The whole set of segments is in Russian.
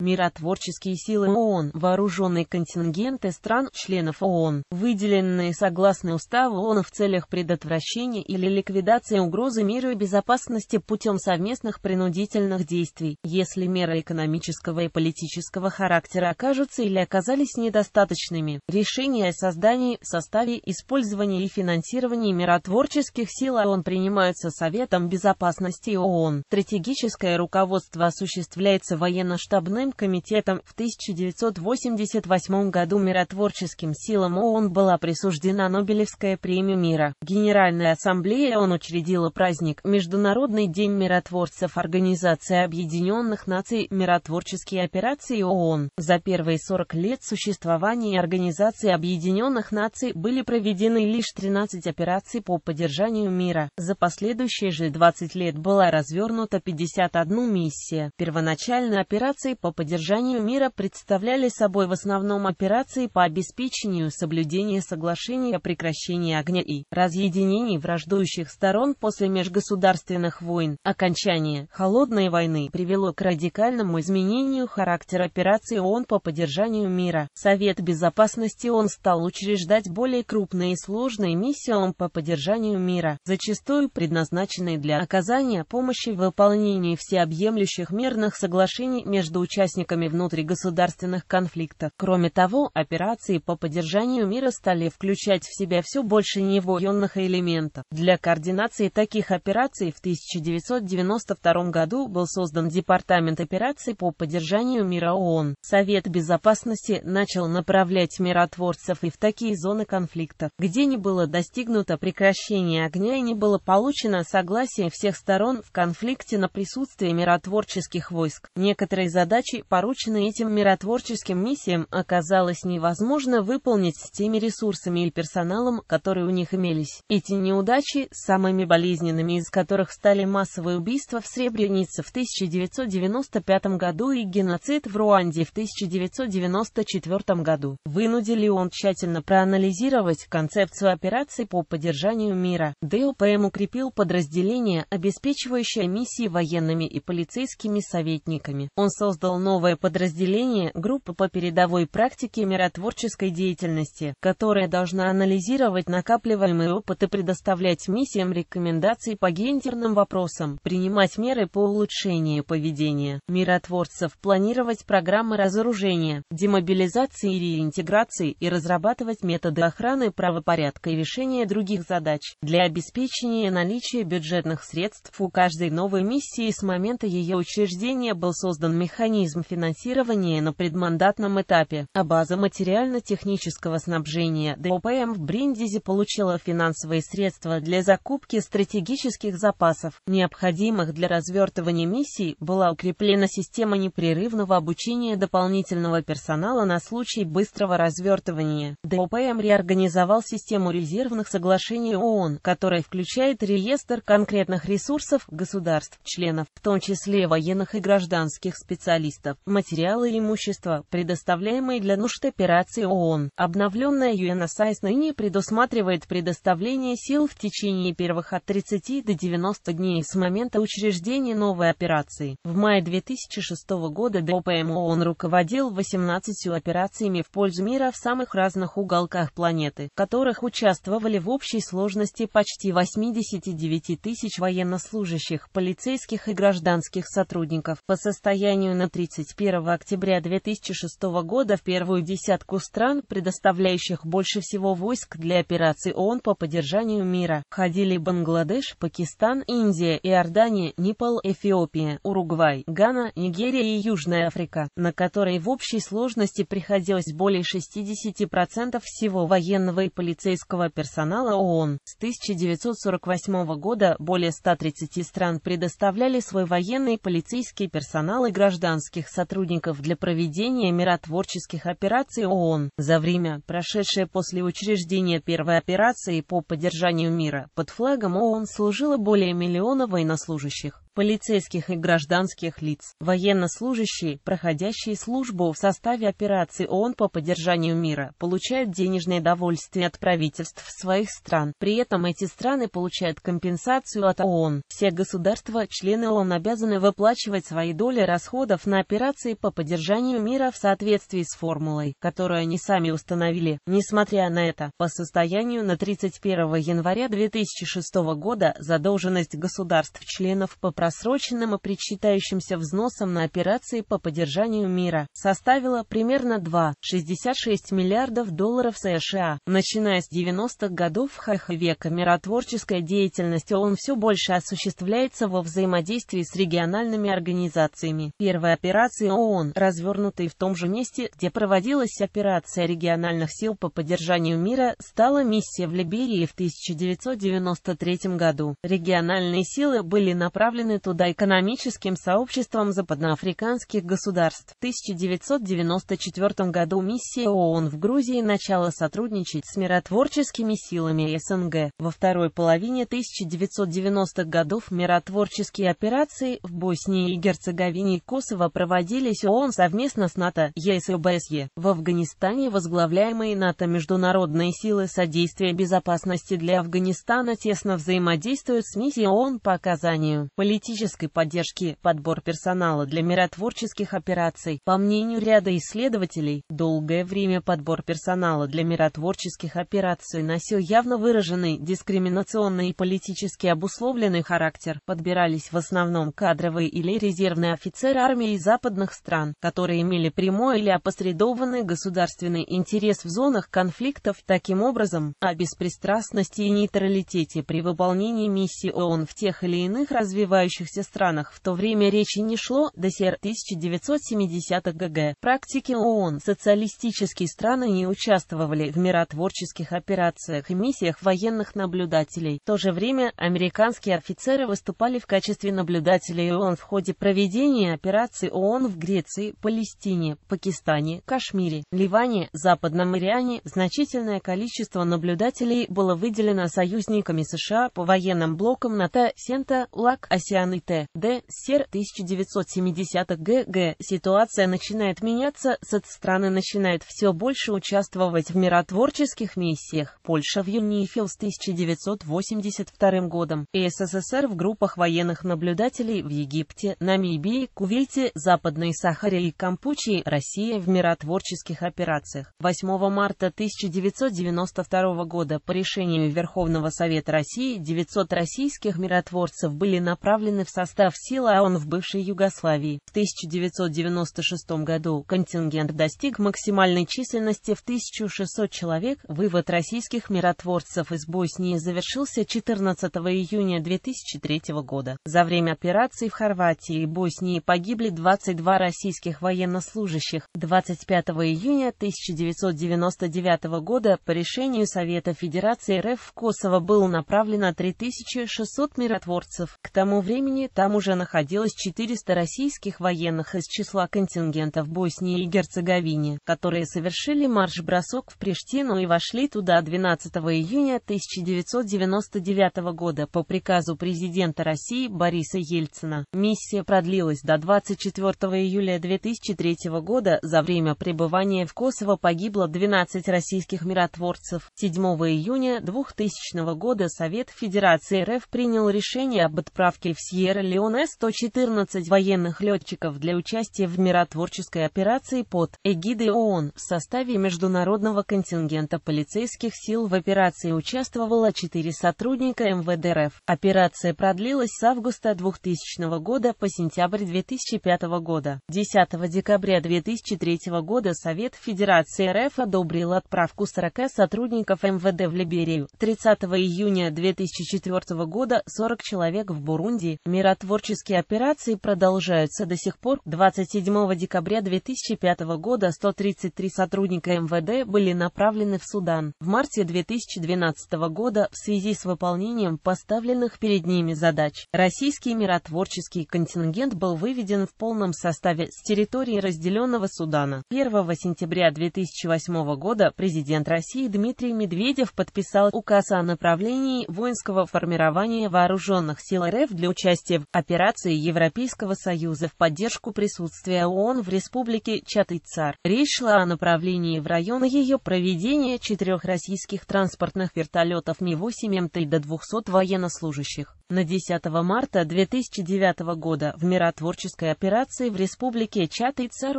Миротворческие силы ООН, вооруженные контингенты стран-членов ООН, выделенные согласно уставу ООН в целях предотвращения или ликвидации угрозы миру и безопасности путем совместных принудительных действий, если меры экономического и политического характера окажутся или оказались недостаточными. Решение о создании, составе, использовании и финансировании миротворческих сил ООН принимаются Советом Безопасности ООН. Стратегическое руководство осуществляется военно-штабным Мирным комитетом в 1988 году миротворческим силам ООН была присуждена Нобелевская премия мира. Генеральная ассамблея ООН учредила праздник Международный день миротворцев Организации Объединенных Наций «Миротворческие операции ООН». За первые 40 лет существования Организации Объединенных Наций были проведены лишь 13 операций по поддержанию мира. За последующие же 20 лет была развернута 51 миссия. Первоначально операции по поддержанию мира представляли собой в основном операции по обеспечению соблюдения соглашений о прекращении огня и разъединении враждующих сторон после межгосударственных войн. Окончание «Холодной войны» привело к радикальному изменению характера операции ООН по поддержанию мира. Совет Безопасности ООН стал учреждать более крупные и сложные миссии ООН по поддержанию мира, зачастую предназначенные для оказания помощи в выполнении всеобъемлющих мирных соглашений между участниками участниками внутригосударственных конфликтов. Кроме того, операции по поддержанию мира стали включать в себя все больше невоенных элементов. Для координации таких операций в 1992 году был создан Департамент операций по поддержанию мира ООН. Совет Безопасности начал направлять миротворцев и в такие зоны конфликтов, где не было достигнуто прекращение огня и не было получено согласие всех сторон в конфликте на присутствие миротворческих войск. Некоторые задачи задачи, порученные этим миротворческим миссиям, оказалось невозможно выполнить с теми ресурсами и персоналом, которые у них имелись. Эти неудачи, самыми болезненными из которых стали массовые убийства в Сребренице в 1995 году и геноцид в Руанде в 1994 году, вынудили он тщательно проанализировать концепцию операций по поддержанию мира. ДЛПМ укрепил подразделение, обеспечивающее миссии военными и полицейскими советниками. Он создал новое подразделение группы по передовой практике миротворческой деятельности, которая должна анализировать накапливаемый опыт и предоставлять миссиям рекомендации по гендерным вопросам, принимать меры по улучшению поведения миротворцев, планировать программы разоружения, демобилизации и реинтеграции и разрабатывать методы охраны правопорядка и решения других задач для обеспечения наличия бюджетных средств у каждой новой миссии с момента ее учреждения был создан механизм механизм финансирования на предмандатном этапе, а база материально-технического снабжения ДОПМ в Бриндизе получила финансовые средства для закупки стратегических запасов, необходимых для развертывания миссий, была укреплена система непрерывного обучения дополнительного персонала на случай быстрого развертывания. ДОПМ реорганизовал систему резервных соглашений ООН, которая включает реестр конкретных ресурсов государств-членов, в том числе военных и гражданских специалистов террористов, материалы и имущество, предоставляемые для нужд операции ООН. Обновленная UNSIS ныне предусматривает предоставление сил в течение первых от 30 до 90 дней с момента учреждения новой операции. В мае 2006 года ДОПМ ООН руководил 18 операциями в пользу мира в самых разных уголках планеты, в которых участвовали в общей сложности почти 89 тысяч военнослужащих, полицейских и гражданских сотрудников. По состоянию на 3 31 октября 2006 года в первую десятку стран, предоставляющих больше всего войск для операций ООН по поддержанию мира, входили Бангладеш, Пакистан, Индия, Иордания, Непал, Эфиопия, Уругвай, Гана, Нигерия и Южная Африка, на которые в общей сложности приходилось более 60% всего военного и полицейского персонала ООН. С 1948 года более 130 стран предоставляли свой военный и полицейский персонал и гражданских российских сотрудников для проведения миротворческих операций ООН. За время, прошедшее после учреждения первой операции по поддержанию мира, под флагом ООН служило более миллиона военнослужащих полицейских и гражданских лиц, военнослужащие, проходящие службу в составе операции ООН по поддержанию мира, получают денежные довольствия от правительств своих стран. При этом эти страны получают компенсацию от ООН. Все государства, члены ООН обязаны выплачивать свои доли расходов на операции по поддержанию мира в соответствии с формулой, которую они сами установили. Несмотря на это, по состоянию на 31 января 2006 года задолженность государств-членов по просроченным и причитающимся взносам на операции по поддержанию мира составила примерно 2,66 миллиардов долларов США. Начиная с 90-х годов века миротворческая деятельность ООН все больше осуществляется во взаимодействии с региональными организациями. Первая операция ООН, развернутая в том же месте, где проводилась операция региональных сил по поддержанию мира, стала миссия в Либерии в 1993 году. Региональные силы были направлены направлены туда экономическим сообществом западноафриканских государств. В 1994 году миссия ООН в Грузии начала сотрудничать с миротворческими силами СНГ. Во второй половине 1990-х годов миротворческие операции в Боснии и Герцеговине и Косово проводились ООН совместно с НАТО, ЕС и ОБСЕ. В Афганистане возглавляемые НАТО международные силы содействия безопасности для Афганистана тесно взаимодействуют с миссией ООН по оказанию политической поддержки, подбор персонала для миротворческих операций. По мнению ряда исследователей, долгое время подбор персонала для миротворческих операций носил явно выраженный дискриминационный и политически обусловленный характер. Подбирались в основном кадровые или резервные офицеры армии западных стран, которые имели прямой или опосредованный государственный интерес в зонах конфликтов. Таким образом, о беспристрастности и нейтралитете при выполнении миссии ООН в тех или иных развивающихся развивающихся странах. В то время речи не шло до сер 1970-х ГГ. Практики ООН социалистические страны не участвовали в миротворческих операциях и миссиях военных наблюдателей. В то же время американские офицеры выступали в качестве наблюдателей ООН в ходе проведения операций ООН в Греции, Палестине, Пакистане, Кашмире, Ливане, Западном Ириане. Значительное количество наблюдателей было выделено союзниками США по военным блокам НАТО, Сента, ЛАК, Асиа. Кирьян Т. Д. Сер 1970-х г.г. Ситуация начинает меняться, соцстраны начинают все больше участвовать в миротворческих миссиях. Польша в ЮНИФИЛ с 1982 годом, и СССР в группах военных наблюдателей в Египте, Намибии, Кувейте, Западной Сахаре и Кампучии, Россия в миротворческих операциях. 8 марта 1992 года по решению Верховного Совета России 900 российских миротворцев были направлены добавлены в состав сил ООН в бывшей Югославии. В 1996 году контингент достиг максимальной численности в 1600 человек. Вывод российских миротворцев из Боснии завершился 14 июня 2003 года. За время операций в Хорватии и Боснии погибли 22 российских военнослужащих. 25 июня 1999 года по решению Совета Федерации РФ в Косово было направлено 3600 миротворцев. К тому времени времени там уже находилось 400 российских военных из числа контингентов Боснии и Герцеговине, которые совершили марш-бросок в Приштину и вошли туда 12 июня 1999 года по приказу президента России Бориса Ельцина. Миссия продлилась до 24 июля 2003 года. За время пребывания в Косово погибло 12 российских миротворцев. 7 июня 2000 года Совет Федерации РФ принял решение об отправке всех Сьерра-Леоне 114 военных летчиков для участия в миротворческой операции под эгидой ООН. В составе международного контингента полицейских сил в операции участвовало 4 сотрудника МВД РФ. Операция продлилась с августа 2000 года по сентябрь 2005 года. 10 декабря 2003 года Совет Федерации РФ одобрил отправку 40 сотрудников МВД в Либерию. 30 июня 2004 года 40 человек в Бурунди, Миротворческие операции продолжаются до сих пор. 27 декабря 2005 года 133 сотрудника МВД были направлены в Судан. В марте 2012 года в связи с выполнением поставленных перед ними задач российский миротворческий контингент был выведен в полном составе с территории разделенного Судана. 1 сентября 2008 года президент России Дмитрий Медведев подписал указ о направлении воинского формирования вооруженных сил РФ для участия участие в операции Европейского Союза в поддержку присутствия ООН в Республике Чат и Цар. Речь шла о направлении в район ее проведения четырех российских транспортных вертолетов Ми-8 МТ до 200 военнослужащих. На 10 марта 2009 года в миротворческой операции в республике Чад и ЦАР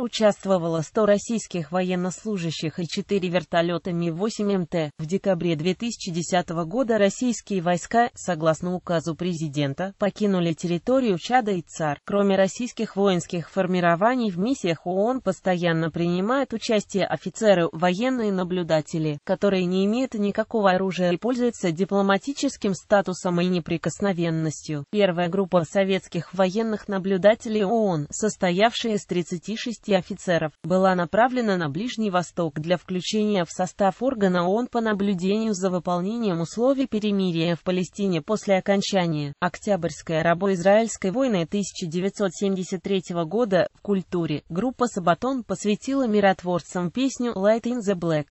участвовало 100 российских военнослужащих и 4 вертолета Ми-8 МТ. В декабре 2010 года российские войска, согласно указу президента, покинули территорию Чада и ЦАР. Кроме российских воинских формирований в миссиях ООН постоянно принимают участие офицеры, военные наблюдатели, которые не имеют никакого оружия и пользуются дипломатическим статусом и неприкосновением откровенностью. Первая группа советских военных наблюдателей ООН, состоявшая из 36 офицеров, была направлена на Ближний Восток для включения в состав органа ООН по наблюдению за выполнением условий перемирия в Палестине после окончания Октябрьской рабо-израильской войны 1973 года в культуре. Группа «Сабатон» посвятила миротворцам песню «Light in the Black».